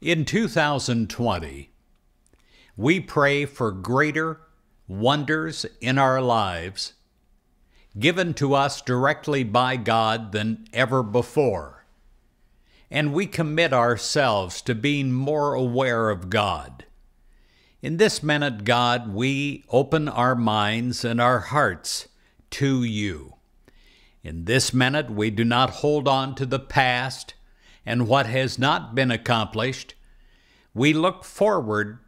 In 2020, we pray for greater wonders in our lives given to us directly by God than ever before. And we commit ourselves to being more aware of God. In this minute, God, we open our minds and our hearts to you. In this minute, we do not hold on to the past and what has not been accomplished, we look forward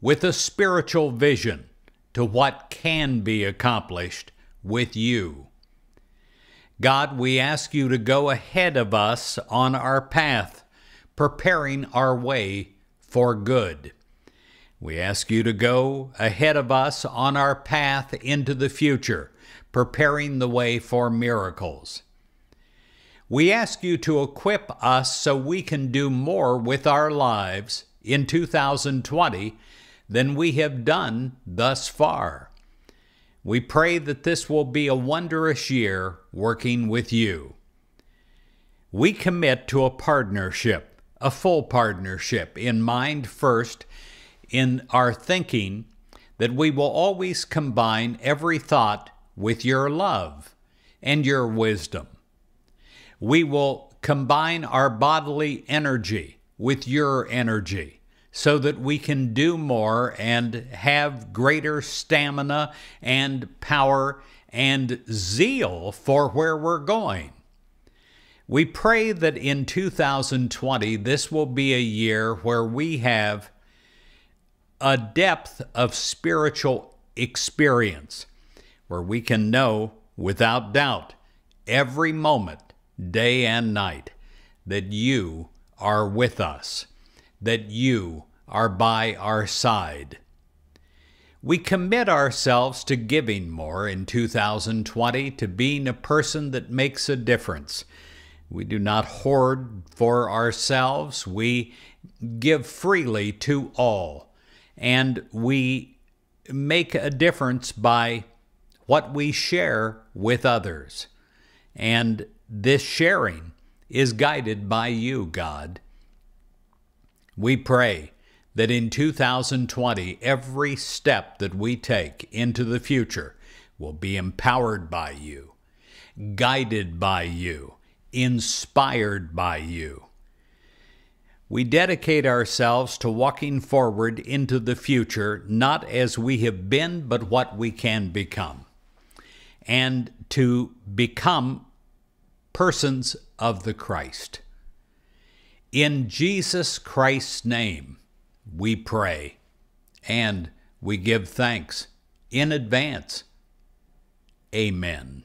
with a spiritual vision to what can be accomplished with you. God, we ask you to go ahead of us on our path, preparing our way for good. We ask you to go ahead of us on our path into the future, preparing the way for miracles. We ask you to equip us so we can do more with our lives in 2020 than we have done thus far. We pray that this will be a wondrous year working with you. We commit to a partnership, a full partnership, in mind first, in our thinking, that we will always combine every thought with your love and your wisdom we will combine our bodily energy with your energy so that we can do more and have greater stamina and power and zeal for where we're going. We pray that in 2020, this will be a year where we have a depth of spiritual experience, where we can know without doubt every moment day and night that you are with us, that you are by our side. We commit ourselves to giving more in 2020 to being a person that makes a difference. We do not hoard for ourselves, we give freely to all, and we make a difference by what we share with others. And this sharing is guided by you, God. We pray that in 2020, every step that we take into the future will be empowered by you, guided by you, inspired by you. We dedicate ourselves to walking forward into the future, not as we have been, but what we can become, and to become persons of the Christ. In Jesus Christ's name, we pray and we give thanks in advance. Amen.